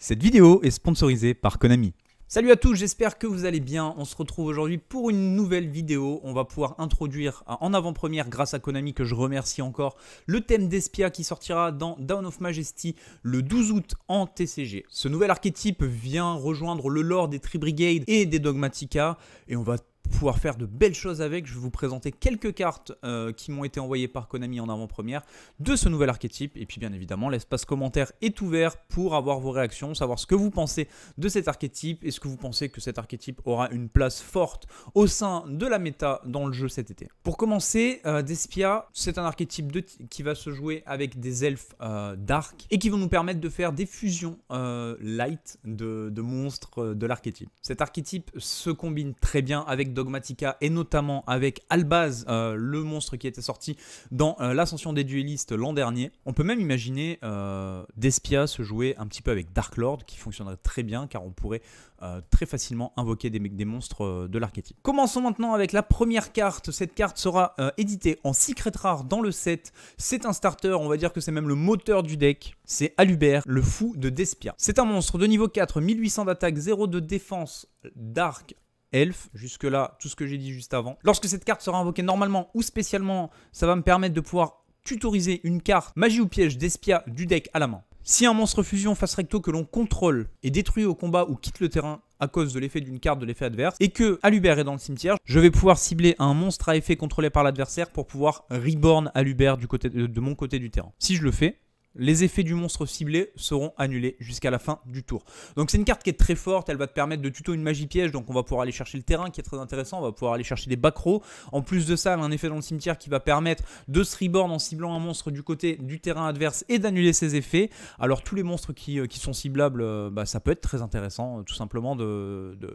Cette vidéo est sponsorisée par Konami. Salut à tous, j'espère que vous allez bien. On se retrouve aujourd'hui pour une nouvelle vidéo. On va pouvoir introduire en avant-première, grâce à Konami que je remercie encore, le thème d'Espia qui sortira dans Down of Majesty le 12 août en TCG. Ce nouvel archétype vient rejoindre le lore des Tri Brigades et des Dogmatica et on va pouvoir faire de belles choses avec. Je vais vous présenter quelques cartes euh, qui m'ont été envoyées par Konami en avant-première de ce nouvel archétype. Et puis bien évidemment, l'espace commentaire est ouvert pour avoir vos réactions, savoir ce que vous pensez de cet archétype. et ce que vous pensez que cet archétype aura une place forte au sein de la méta dans le jeu cet été Pour commencer, euh, Despia, c'est un archétype de qui va se jouer avec des elfes euh, d'arc dark et qui vont nous permettre de faire des fusions light de, de monstres de l'archétype. Cet archétype se combine très bien avec Dogmatica et notamment avec Albaz, euh, le monstre qui était sorti dans euh, l'Ascension des duellistes l'an dernier. On peut même imaginer euh, Despia se jouer un petit peu avec Dark Lord qui fonctionnerait très bien car on pourrait très facilement invoquer des, des monstres de l'archétype. Commençons maintenant avec la première carte. Cette carte sera éditée en Secret Rare dans le set. C'est un starter, on va dire que c'est même le moteur du deck. C'est Alubert, le fou de Despia. C'est un monstre de niveau 4, 1800 d'attaque, 0 de défense, dark, elf. Jusque-là, tout ce que j'ai dit juste avant. Lorsque cette carte sera invoquée normalement ou spécialement, ça va me permettre de pouvoir tutoriser une carte magie ou piège d'espia du deck à la main. Si un monstre fusion face recto que l'on contrôle est détruit au combat ou quitte le terrain à cause de l'effet d'une carte de l'effet adverse et que Alubert est dans le cimetière, je vais pouvoir cibler un monstre à effet contrôlé par l'adversaire pour pouvoir reborn Alubert de mon côté du terrain. Si je le fais, les effets du monstre ciblé seront annulés jusqu'à la fin du tour. Donc c'est une carte qui est très forte, elle va te permettre de tuto une magie piège, donc on va pouvoir aller chercher le terrain qui est très intéressant, on va pouvoir aller chercher des bacros. En plus de ça, elle a un effet dans le cimetière qui va permettre de se reborn en ciblant un monstre du côté du terrain adverse et d'annuler ses effets. Alors tous les monstres qui, euh, sont ciblables, euh, bah, ça peut être très intéressant euh, tout simplement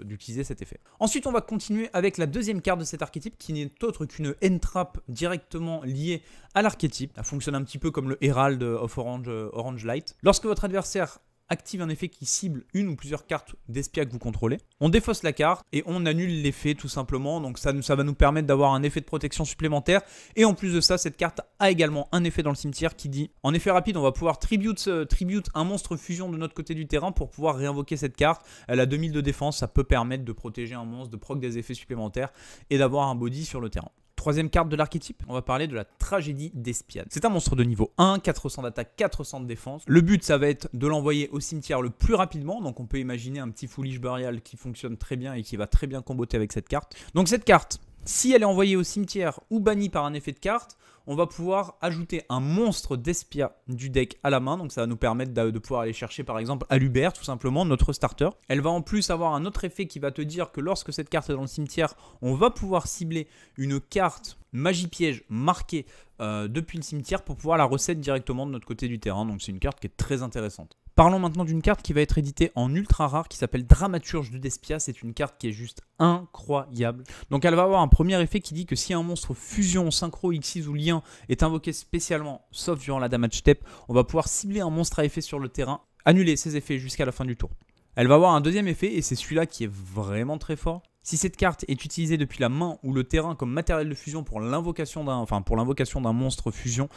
d'utiliser de, cet effet. Ensuite on va continuer avec la deuxième carte de cet archétype qui n'est autre qu'une entrappe directement liée à l'archétype. Elle fonctionne un petit peu comme le Herald of euh, orange, light. Lorsque votre adversaire active un effet qui cible une ou plusieurs cartes d'espia que vous contrôlez. On défausse la carte et on annule l'effet tout simplement. Donc ça, ça va nous permettre d'avoir un effet de protection supplémentaire. Et en plus de ça, cette carte a également un effet dans le cimetière qui dit en effet rapide, on va pouvoir tribute, euh, tribute un monstre fusion de notre côté du terrain pour pouvoir réinvoquer cette carte. Elle a 2000 de défense, ça peut permettre de protéger un monstre, de proc des effets supplémentaires et d'avoir un body sur le terrain. Troisième carte de l'archétype, on va parler de la tragédie d'Espiane. C'est un monstre de niveau 1, 400 d'attaque, 400 de défense. Le but, ça va être de l'envoyer au cimetière le plus rapidement, donc on peut imaginer un petit Foolish burial qui fonctionne très bien et qui va très bien comboter avec cette carte. Donc cette carte, si elle est envoyée au cimetière ou bannie par un effet de carte, on va pouvoir ajouter un monstre d'Espia du deck à la main. Donc ça va nous permettre de pouvoir aller chercher par exemple Alubert, tout simplement, notre starter. Elle va en plus avoir un autre effet qui va te dire que lorsque cette carte est dans le cimetière, on va pouvoir cibler une carte magie piège marquée euh, depuis le cimetière pour pouvoir la recette directement de notre côté du terrain. Donc c'est une carte qui est très intéressante. Parlons maintenant d'une carte qui va être éditée en ultra rare qui s'appelle Dramaturge de Despia. C'est une carte qui est juste incroyable. Donc elle va avoir un premier effet qui dit que si un monstre fusion, synchro, X6 ou lien est invoqué spécialement, sauf durant la damage step, on va pouvoir cibler un monstre à effet sur le terrain, annuler ses effets jusqu'à la fin du tour. Elle va avoir un deuxième effet, et c'est celui-là qui est vraiment très fort. Si cette carte est utilisée depuis la main ou le terrain comme matériel de fusion pour l'invocation d'un enfin pour l'invocation d'un monstre fusion,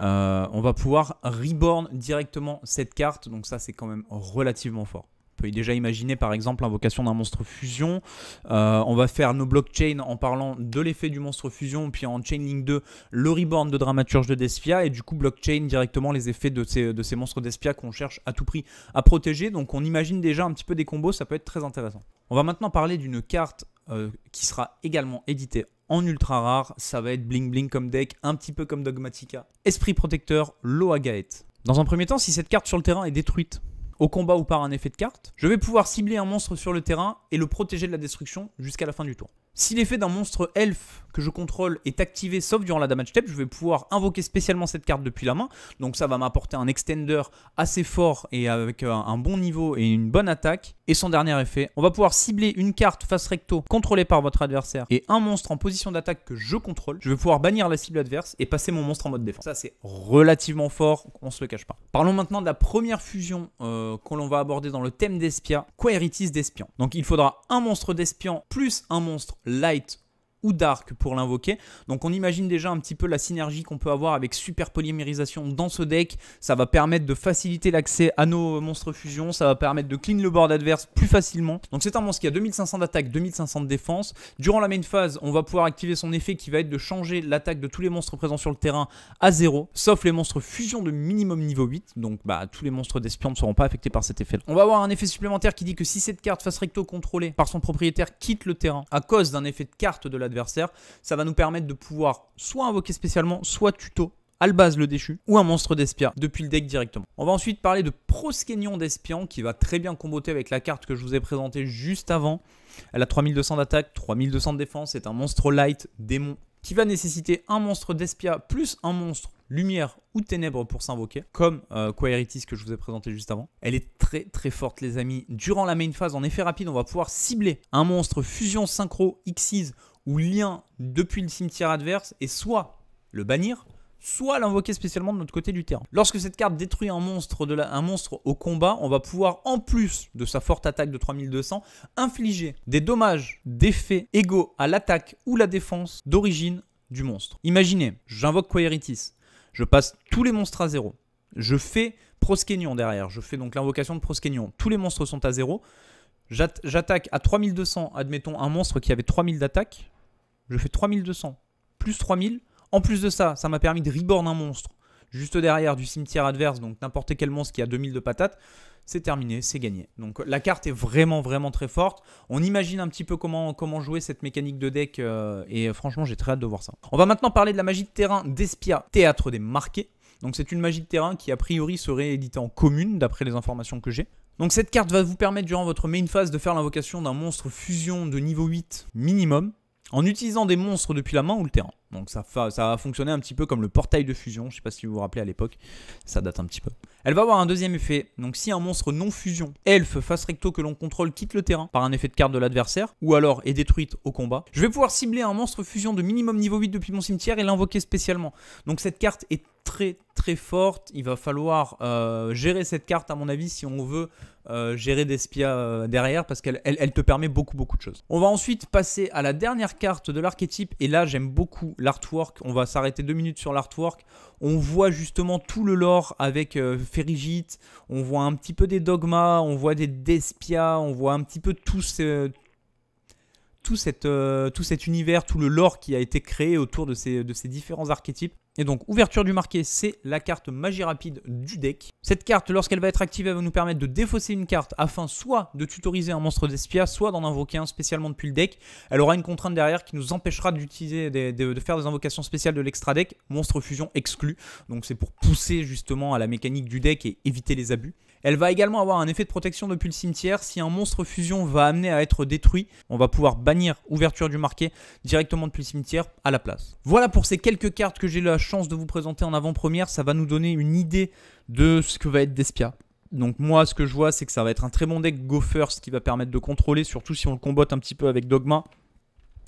euh, on va pouvoir reborn directement cette carte. Donc ça c'est quand même relativement fort peut déjà imaginer par exemple l'invocation d'un monstre fusion. Euh, on va faire nos blockchains en parlant de l'effet du monstre fusion, puis en chaining 2, le reborn de Dramaturge de Despia, et du coup blockchain directement les effets de ces, de ces monstres Despia qu'on cherche à tout prix à protéger. Donc on imagine déjà un petit peu des combos, ça peut être très intéressant. On va maintenant parler d'une carte euh, qui sera également éditée en ultra rare. Ça va être Bling Bling comme deck, un petit peu comme Dogmatica. Esprit Protecteur, Loa Dans un premier temps, si cette carte sur le terrain est détruite, au combat ou par un effet de carte, je vais pouvoir cibler un monstre sur le terrain et le protéger de la destruction jusqu'à la fin du tour. Si l'effet d'un monstre elf que je contrôle est activé sauf durant la damage step, je vais pouvoir invoquer spécialement cette carte depuis la main. Donc ça va m'apporter un extender assez fort et avec euh, un bon niveau et une bonne attaque. Et son dernier effet, on va pouvoir cibler une carte face recto contrôlée par votre adversaire et un monstre en position d'attaque que je contrôle. Je vais pouvoir bannir la cible adverse et passer mon monstre en mode défense. Ça c'est relativement fort, on se le cache pas. Parlons maintenant de la première fusion euh, que l'on va aborder dans le thème d'Espia, Quaeritis d'Espion. Donc il faudra un monstre d'Espion plus un monstre light ou Dark pour l'invoquer. Donc on imagine déjà un petit peu la synergie qu'on peut avoir avec Super Polymérisation dans ce deck. Ça va permettre de faciliter l'accès à nos monstres fusion, ça va permettre de clean le board adverse plus facilement. Donc c'est un monstre qui a 2500 d'attaque, 2500 de défense. Durant la main phase, on va pouvoir activer son effet qui va être de changer l'attaque de tous les monstres présents sur le terrain à 0, sauf les monstres fusion de minimum niveau 8. Donc bah tous les monstres d'espion ne seront pas affectés par cet effet. On va avoir un effet supplémentaire qui dit que si cette carte face recto contrôlée par son propriétaire quitte le terrain à cause d'un effet de carte de la ça va nous permettre de pouvoir soit invoquer spécialement, soit tuto Albaz le déchu ou un monstre d'Espia depuis le deck directement. On va ensuite parler de Proskenion d'Espion qui va très bien comboter avec la carte que je vous ai présenté juste avant. Elle a 3200 d'attaque, 3200 de défense, c'est un monstre light, démon, qui va nécessiter un monstre d'Espia plus un monstre lumière ou ténèbres pour s'invoquer, comme euh, que je vous ai présenté juste avant. Elle est très très forte les amis. Durant la main phase, en effet rapide, on va pouvoir cibler un monstre fusion synchro Xyz ou lien depuis le cimetière adverse et soit le bannir, soit l'invoquer spécialement de notre côté du terrain. Lorsque cette carte détruit un monstre, de un monstre au combat, on va pouvoir, en plus de sa forte attaque de 3200, infliger des dommages d'effet égaux à l'attaque ou la défense d'origine du monstre. Imaginez, j'invoque Quaeritis, je passe tous les monstres à zéro, je fais Proskenion derrière, je fais donc l'invocation de Proskenion, tous les monstres sont à zéro, j'attaque à 3200, admettons, un monstre qui avait 3000 d'attaque, je fais 3200, plus 3000. En plus de ça, ça m'a permis de reborn un monstre juste derrière du cimetière adverse, donc n'importe quel monstre qui a 2000 de patates, c'est terminé, c'est gagné. Donc la carte est vraiment vraiment très forte. On imagine un petit peu comment, comment jouer cette mécanique de deck euh, et franchement j'ai très hâte de voir ça. On va maintenant parler de la magie de terrain d'Espia, théâtre des marqués. Donc c'est une magie de terrain qui a priori serait éditée en commune d'après les informations que j'ai. Donc cette carte va vous permettre durant votre main phase de faire l'invocation d'un monstre fusion de niveau 8 minimum en utilisant des monstres depuis la main ou le terrain. Donc ça, va fonctionner un petit peu comme le portail de fusion. Je ne sais pas si vous vous rappelez à l'époque, ça date un petit peu. Elle va avoir un deuxième effet. Donc si un monstre non fusion, elfe, face recto que l'on contrôle quitte le terrain par un effet de carte de l'adversaire, ou alors est détruite au combat, je vais pouvoir cibler un monstre fusion de minimum niveau 8 depuis mon cimetière et l'invoquer spécialement. Donc cette carte est très très forte. Il va falloir euh, gérer cette carte à mon avis si on veut euh, gérer des spias euh, derrière parce qu'elle te permet beaucoup beaucoup de choses. On va ensuite passer à la dernière carte de l'archétype et là j'aime beaucoup l'artwork. On va s'arrêter deux minutes sur l'artwork. On voit justement tout le lore avec euh, On voit un petit peu des dogmas, on voit des despias, on voit un petit peu tout, tout, euh, tout cet univers, tout le lore qui a été créé autour de ces, de ces différents archétypes. Et donc, ouverture du marqué, c'est la carte magie rapide du deck. Cette carte, lorsqu'elle va être activée, elle va nous permettre de défausser une carte afin soit de tutoriser un monstre d'espia, soit d'en invoquer un spécialement depuis le deck. Elle aura une contrainte derrière qui nous empêchera d'utiliser, de, faire des invocations spéciales de l'extra deck, monstre fusion exclu. Donc c'est pour pousser justement à la mécanique du deck et éviter les abus. Elle va également avoir un effet de protection depuis le cimetière. Si un monstre fusion va amener à être détruit, on va pouvoir bannir ouverture du marqué directement depuis le cimetière à la place. Voilà pour ces quelques cartes que j'ai la chance de vous présenter en avant-première. Ça va nous donner une idée de ce que va être Despia. Donc moi, ce que je vois, c'est que ça va être un très bon deck Go First qui va permettre de contrôler, surtout si on le combote un petit peu avec Dogma.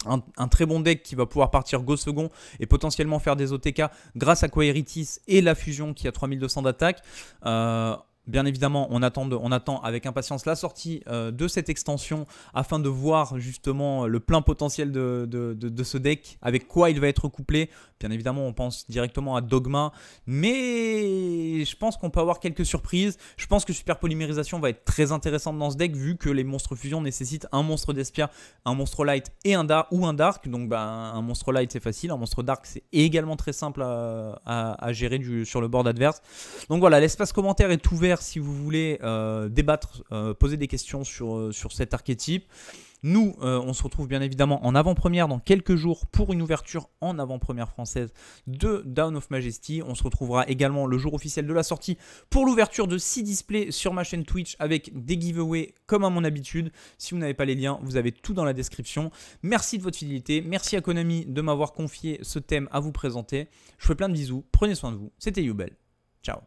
Un, très bon deck qui va pouvoir partir go second et potentiellement faire des OTK grâce à Coeritis et la fusion qui a 3200 d'attaque. Euh, Bien évidemment, on attend, avec impatience la sortie euh, de cette extension afin de voir justement le plein potentiel de, ce deck, avec quoi il va être couplé. Bien évidemment, on pense directement à Dogma, mais je pense qu'on peut avoir quelques surprises. Je pense que Super Polymérisation va être très intéressante dans ce deck vu que les monstres fusion nécessitent un monstre d'espia, un monstre light et un dark ou un dark. Donc ben, un monstre light c'est facile, un monstre dark c'est également très simple à, gérer sur le board adverse. Donc voilà, l'espace commentaire est ouvert si vous voulez euh, débattre, euh, poser des questions sur, euh, sur cet archétype. Nous, on se retrouve bien évidemment en avant-première dans quelques jours pour une ouverture en avant-première française de Down of Majesty. On se retrouvera également le jour officiel de la sortie pour l'ouverture de 6 displays sur ma chaîne Twitch avec des giveaways comme à mon habitude. Si vous n'avez pas les liens, vous avez tout dans la description. Merci de votre fidélité. Merci à Konami de m'avoir confié ce thème à vous présenter. Je vous fais plein de bisous. Prenez soin de vous. C'était Youbel. Ciao.